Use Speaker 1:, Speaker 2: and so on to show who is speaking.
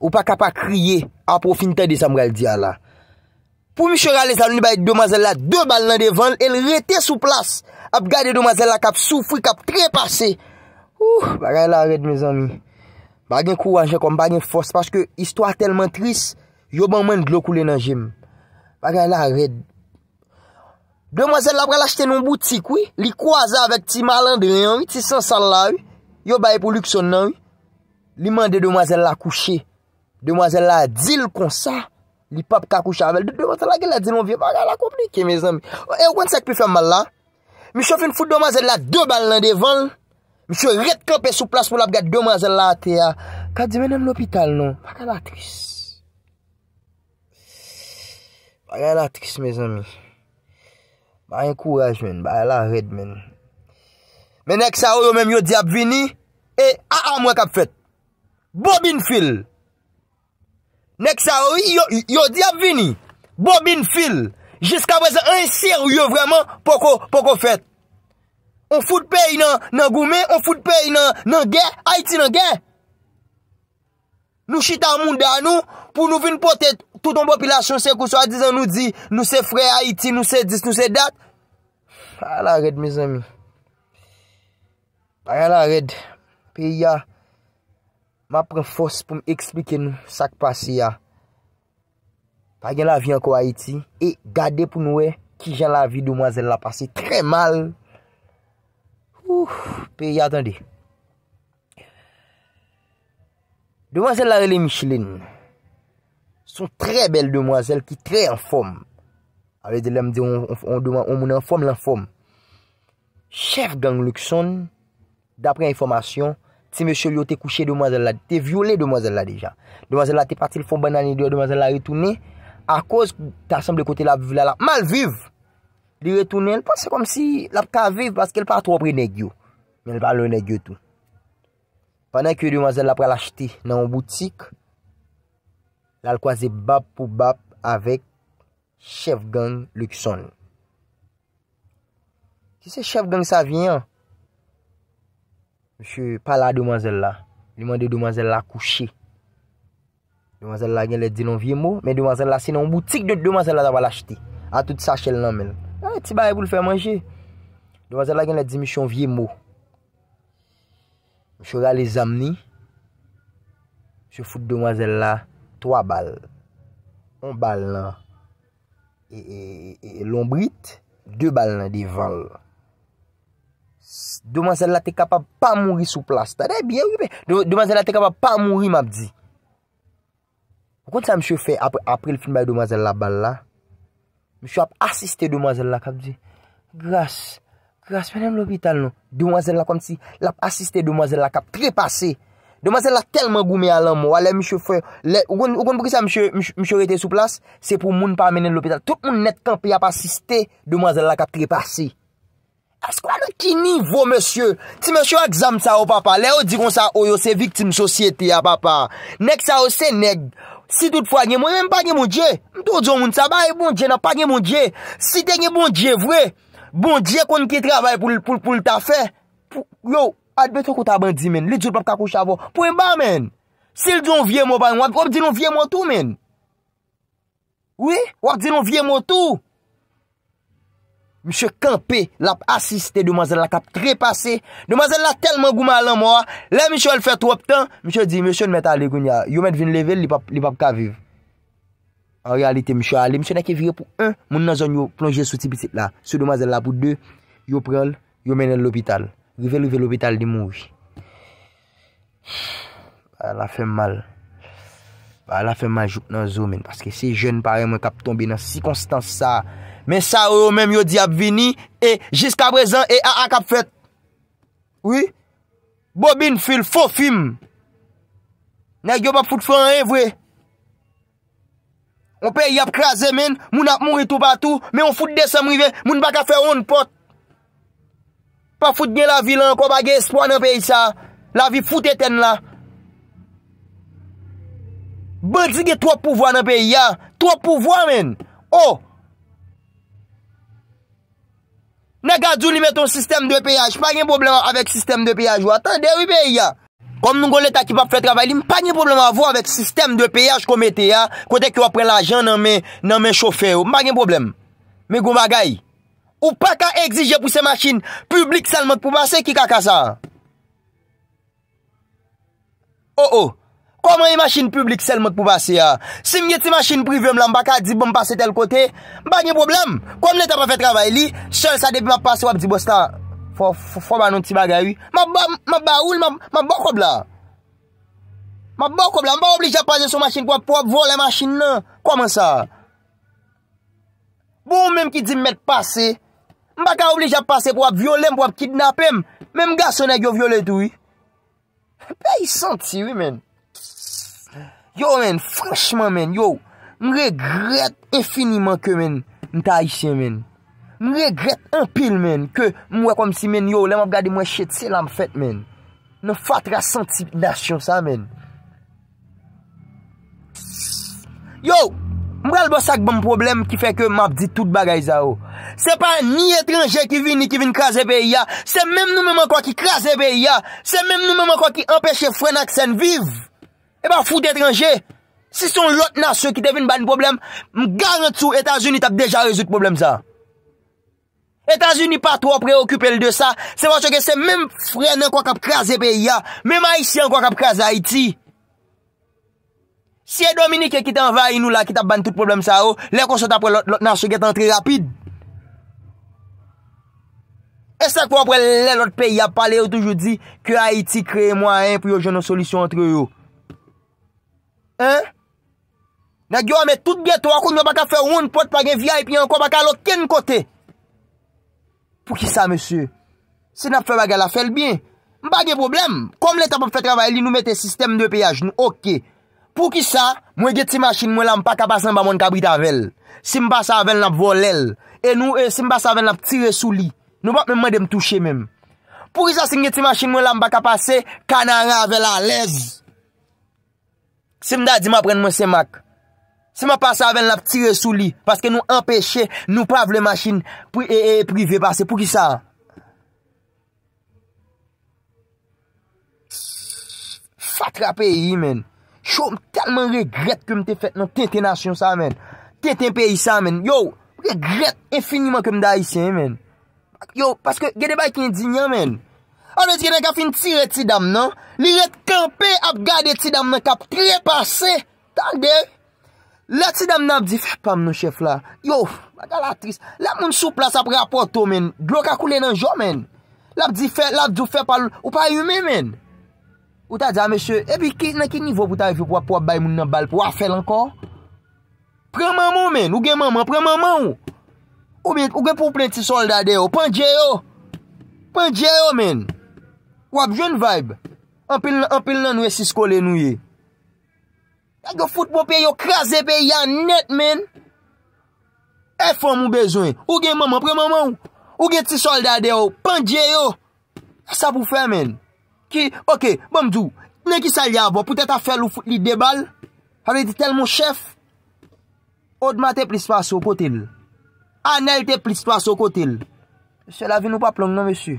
Speaker 1: Ou pa kapa kriye Apo finitè de sa mrel diya la Pou mi chora le zanou Ni baye domazè la De bal nan devan El rete sou plas Ape gade domazè la Kap soufri Kap trepase Ou Baye la red me zanou Baye gen kouranje Kom baye gen fos Pache ke istwa telman tris Yo ban men glokou le nan jim Baye la red Domazè la pral achete nou boutik we Li kwa za avek ti malandren Ti san sal la Yo baye pou lukson nan we li mande domazel la kouche, domazel la dil kon sa, li pap kakou chabel, di domazel la gel la dil on vi, bagan la komplike, mè zanmè, e eh, ou kwen se kpe fèm mal la, mi chou fin foute domazel la do bal nan devan, mi chou ret klopè sou plas pou la bagan domazel la ate ya, ka di menem l'opital nou, bagan la tris, bagan la tris mè zanmè, bagan la rèd mè, mè nek sa ou yo menm yo di ap vini, e eh, a ah, a ah, mwen kap fèt, Bob in fil Nek sa ou yo di ap vini Bob in fil Jiska breze anser yo vreman Poko fet On foute peyi nan gume On foute peyi nan gen Haiti nan gen Nou chita moun dan nou Pou nou vin potet touton popilasyon Sekou so a dizan nou di Nou se fre Haiti Nou se dis nou se dat Paralared mis ami Paralared Pi ya Ma pren fos pou m eksplike nou sak pase ya. Pa gen la vi anko a iti. E gade pou nou e ki gen la vi demwazel la pase. Tre mal. Oouh. Pe yi atande. Demwazel la rele Michelin. Sou tre bel demwazel ki tre en fom. Awe de lem de on moun en fom lan fom. Chef gang Luxon. Dapre informasyon. Ti mèche liyo te kouche domazèl la, te viole domazèl la deja. Domazèl la te pati l'fond banani diyo, domazèl la retounen. A kouz, ta chanm de kote la viv, la la malviv. Li retounen, pan se kom si la pka viv, paske l'pa tro pre negyo. Men l'pa le negyo tou. Panan ki yo domazèl la pre l'achete nan w boutik, la l'kwaze bap pou bap avèk chef gang Luxon. Si se chef gang sa vyen an, Mè chou pala a domazèl la. Li mande domazèl la kouché. Domazèl la gen lè di nan vie mò. Mè domazèl la se nan boutik de domazèl la da wala acheté. A tout sa chèl nan men. A ah, ti baye pou l'fè manjè. Domazèl la gen lè di mi chou an vie mò. Mè chou gale zamni. Mè chou foute domazèl la. Trois bal. On bal nan. E lombrit. De bal nan di van lò. do mazel non. la te kapab pa mouri sou plas, ta da e biye wipe, do mazel la te kapab pa mouri map di, wakon sa msè fè apre l film bè do mazel la bal la, msè wap asiste do mazel la kap di, gras, gras menèm l'hôpital nou, do mazel la kom ti, l ap asiste do mazel la kap, kre pasi, do mazel la telman goume alan mou, wale msè fè, wakon pou ki sa msè rete sou plas, se pou moun pa menèm l'hôpital, tout moun net kan pi ap asiste do mazel la kap kre pasi, Eskwa nou ki nivou, monsye? Ti monsye wak zanm sa ou papa? Le ou di kon sa ou yo se viktim sosyete ya papa? Nek sa ou se neg? Si tout fwa nye moun, mwen pa nye moun dje? Mtou zon moun sabay, moun dje nan pa nye moun dje? Si te nye moun dje vwe? Moun dje kon ki travay pou lta fe? Yo, atbetou kouta bandi men? Li djou lpap kakou chavo? Pou mba men? Si ldou vye moun ban, wak di nou vye moun tou men? Oui? Wak di nou vye moun tou? Mishwe kanpe la asiste domazen la kap trepase Domazen la telman gouman lan mwa Le mishwe al fè tou ap tan Mishwe di mishwe nou mèt alè goun ya Yo mèt vin level li pap kaviv An realite mishwe alè Mishwe nan ke vire pou un Moun nan zon yo plonje sou tipi se la Sou domazen la pou de Yo prel yo menè l'opital Rive l'opital di mouj ah, La fè mal Ba la fe majouk nan zo men, paske se jen parem an kap tombi nan si konstans sa, men sa ou men yo di ap vini, e jiska prezan e a a kap fet. Oui? Bobin fil, fofim! Nan yo pa foute fwen an evwe. On pe y ap krasen men, moun ap mouri tou patou, men ou foute desa mouive, moun baka fwe on pot. Pa foute gen la vi lan, kon bagye espoan an pe y sa, la vi foute eten lan. Bè zi ge tro pouvo nan peyi ya. Tro pouvo men. Oh. Nè gadzou li mè ton sistem de peyaj. Pa gen problem avèk sistem de peyaj. Ou atan deri peyi ya. Kom nou kon lè ta ki pap fè travay li. Mè pa gen problem avò avèk sistem de peyaj komete ya. Kote ki wapren l'ajan nan men. Nan men chofer. Ma gen problem. Mè gou magay. Ou pa ka egzije pou se machine. Publik salmèd pou basè ki kaka sa. Oh oh. Mwen yon masjine publik sel mot pou pase ya. Si mwen yon ti masjine privyem la, mwen baka di bon passe tel kote, mwen ba nye problem. Kwa mwen neta pa fe travay li, son sa debi mwen pase wap di bosta fomanon ti bagay. Mwen ba oul, mwen baka blan. Mwen baka blan, mwen ba oblija pase sou masjine wap pou wap vo la masjine nan. Kwa mwen sa? Bou mwen mwen ki di mwen pase, mwen baka oblija pase pou wap vyolem, pou wap kidnapem. Mwen mga son e gyo vyolem tou yi. Mwen yon senti wè men. Yo men, franchman men, yo, mregrète infiniment ke men, mta ishe men Mregrète empil men, ke mwe kom si men, yo, lèm ap gade mwen chet se lam fèt men Nè fat rasantip nasyon sa men Yo, mbrel bo sak bom problem ki fè ke map di tout bagay za ou Se pa ni etranje ki vin, ni ki vin kaze be ya Se mèm nou mèman kwa ki kaze be ya Se mèm nou mèman kwa ki empèche fwen ak sen viv E eh ba foute etranje, si son lot nasyon ki te vin ban problem, m garan tou Etasouni tap deja rezout problem sa. Etasouni pa tro preokupel de sa, seman cheke se men fre nan kwa kap kraze pe ya, men ma isi an kwa kap kraze Haiti. Si e Dominique ki te envay inou la ki tap ban tout problem oh, sa ou, le kon se tap pre lot nasyon ki te antre rapid. E sa kwa pre let lot pe ya pale ou toujou di ke Haiti kreye mwa en pou yo jenon solisyon antre yo. Nan gyo ame tout geto akoun nou baka fè roun pot pa gen via epi yon kon baka lot ken kote Pou ki sa monsi? Se nap fè baga la fèl bin Mba gen problem Kom leta pou fè travay li nou metè sistem de peyaj nou ok Pou ki sa mwen geti masin mwen lam pa kapas nan ba moun kabri ta vel Si mba sa vel nap vo lel E nou e, si mba sa vel nap tire sou li Nou bak men mwen dem touche men Pou ki sa si ngeti masin mwen lam pa kapase Kanara vel a lez Se m da di m apren mwen semak. Se m apas aven la ptire sou li. Paske nou empeshe nou pav le masjine pou e e e privi pase pou ki sa. Fatra peyi men. Chou m talman regret koum te fet nan ten tenasyon sa men. Ten ten peyi sa men. Yo, regret infiniman koum da yi se men. Yo, paske gede bay ki indinya men. ane di genen ka fin tire ti dam nan, li ret kampe ap gade ti dam nan kap triye pase, tang de, la ti dam nan ap di fihpam nou chef la, yo, la moun souplas ap rapoto men, glok akoule nan jo men, la ap di fè, la ap di fè paloun, ou pa yume men, ou ta dja mèche, ebi ki, nan ki nivou pou ta yu pou ap bay moun nan bal, pou ap fè lankor, pren maman men, ou gen maman, pren maman ou, ou gen pou plen ti soldade yo, pren dje yo, pren dje yo men, Wap joun vaib. An pil nan wè si skole nou ye. Yag yo foute bo pe yo krasè pe yan net men. E fò mou bezwen. Ou gen maman pre maman ou. Ou gen ti soldade ou. Pan dje yo. E sa pou fè men. Ki, ok, bom djou. Nè ki sa li avò. Poutè ta fè li debal. Harè di tel moun chef. Odman te plis pa sou kotil. Anèl te plis pa sou kotil. Mè sè la vi nou pa plong nan mè sè.